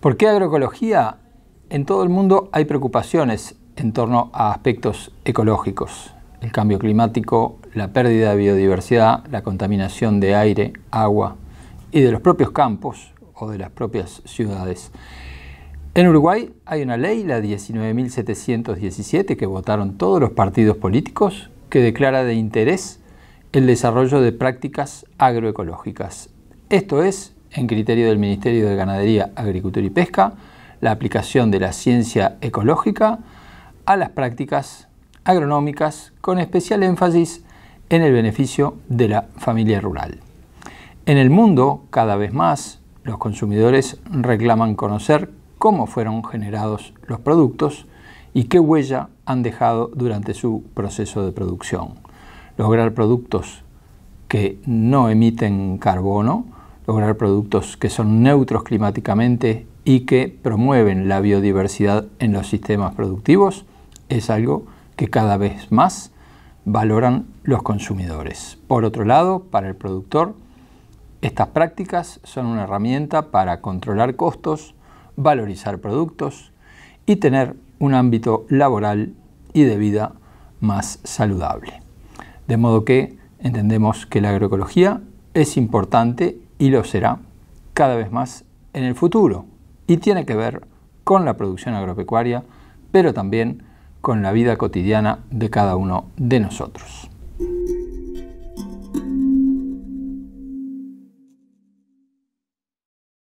¿Por qué agroecología? En todo el mundo hay preocupaciones en torno a aspectos ecológicos. El cambio climático, la pérdida de biodiversidad, la contaminación de aire, agua y de los propios campos o de las propias ciudades. En Uruguay hay una ley, la 19.717, que votaron todos los partidos políticos, que declara de interés el desarrollo de prácticas agroecológicas. Esto es, en criterio del Ministerio de Ganadería, Agricultura y Pesca, la aplicación de la ciencia ecológica a las prácticas agronómicas con especial énfasis en el beneficio de la familia rural. En el mundo, cada vez más, los consumidores reclaman conocer cómo fueron generados los productos y qué huella han dejado durante su proceso de producción lograr productos que no emiten carbono, lograr productos que son neutros climáticamente y que promueven la biodiversidad en los sistemas productivos, es algo que cada vez más valoran los consumidores. Por otro lado, para el productor, estas prácticas son una herramienta para controlar costos, valorizar productos y tener un ámbito laboral y de vida más saludable. De modo que entendemos que la agroecología es importante y lo será cada vez más en el futuro y tiene que ver con la producción agropecuaria, pero también con la vida cotidiana de cada uno de nosotros.